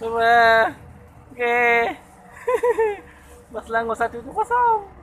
Cuma Okay Mas Langgo satu tu kosong